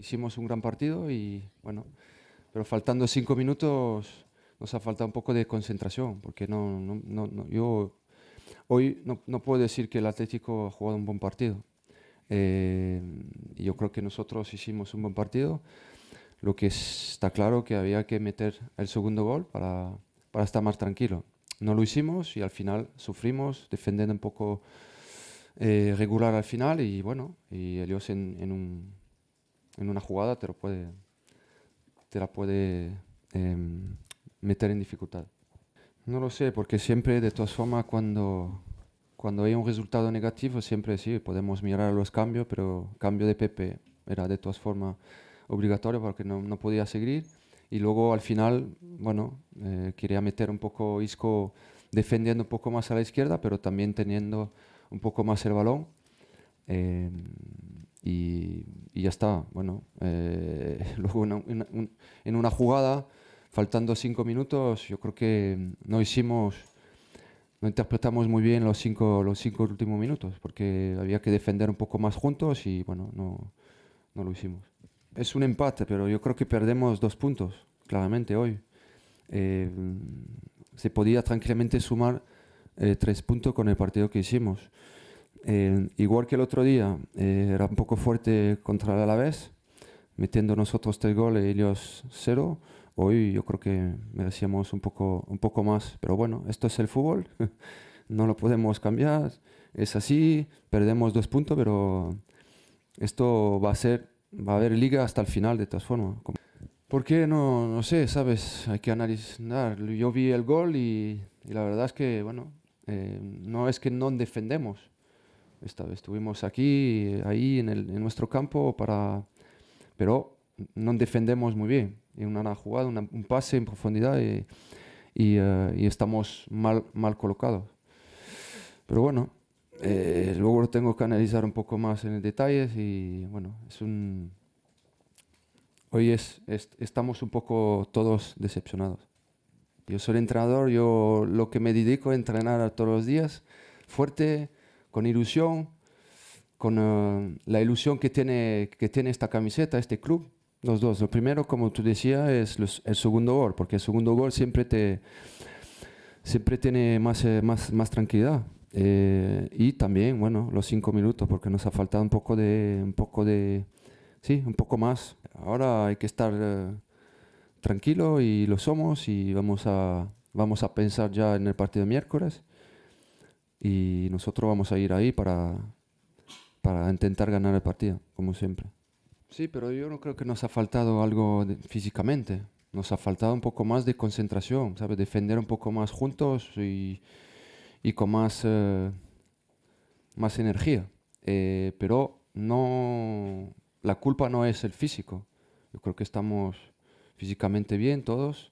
Hicimos un gran partido y bueno, pero faltando cinco minutos nos ha faltado un poco de concentración, porque no, no, no, yo hoy no, puedo decir que el Atlético ha jugado un buen partido. Eh, yo creo que nosotros hicimos un buen partido. Lo que está claro que había que meter el segundo gol para, para estar más tranquilo. No lo hicimos y al final sufrimos, defendiendo un poco eh, regular al final y bueno, y ellos en un en una jugada te, lo puede, te la puede em, meter en dificultad. No lo sé, porque siempre, de todas formas, cuando, cuando hay un resultado negativo, siempre sí, podemos mirar los cambios, pero cambio de Pepe era de todas formas obligatorio porque no, no podía seguir. Y luego al final, bueno, eh, quería meter un poco Isco defendiendo un poco más a la izquierda, pero también teniendo un poco más el balón. Em, y y ya está. Bueno, eh, luego en una jugada, faltando cinco minutos, yo creo que no hicimos, no interpretamos muy bien los cinco, los cinco últimos minutos, porque había que defender un poco más juntos y bueno, no, lo hicimos. Es un empate, pero yo creo que perdemos dos puntos, claramente hoy. Eh, se podía tranquilamente sumar eh, tres puntos con el partido que hicimos. Eh, igual que el otro día, eh, era un poco fuerte contra el Alavés, metiendo nosotros tres goles y ellos cero. Hoy yo creo que merecíamos un poco, un poco más, pero bueno, esto es el fútbol, no lo podemos cambiar, es así, perdemos dos puntos, pero esto va a ser, va a haber liga hasta el final de todas formas. qué no, no sé, sabes, hay que analizar. Yo vi el gol y, la verdad es que, bueno, eh, no es que no defendemos, estuvimos aquí, ahí en, nuestro campo, para, pero no defendemos muy bien. En una jugada, un pase en profundidad eh, y, estamos mal, mal colocados. Pero bueno, eh, luego lo tengo que analizar un poco más en detalles y bueno, es un... Hoy es, estamos un poco todos decepcionados. Yo soy entrenador, yo lo que me dedico es entrenar todos los días, fuerte, con ilusión, con eh, la ilusión que tiene, que tiene esta camiseta, este club. Los dos. Lo primero, como tú decías, es el segundo gol, porque el segundo gol siempre te siempre tiene más, eh, más, tranquilidad. Eh, y también, bueno, los cinco minutos, porque nos ha faltado un poco de, un poco de, sí, un poco más. Ahora hay que estar tranquilo y lo somos y vamos a, vamos a pensar ya en el partido de miércoles y nosotros vamos a ir ahí para, para intentar ganar el partido, como siempre. Sí, pero yo no creo que nos ha faltado algo físicamente. Nos ha faltado un poco más de concentración, ¿sabes? Defender un poco más juntos y, con más, eh, más energía. Eh, pero no, la culpa no es el físico. Yo creo que estamos físicamente bien todos.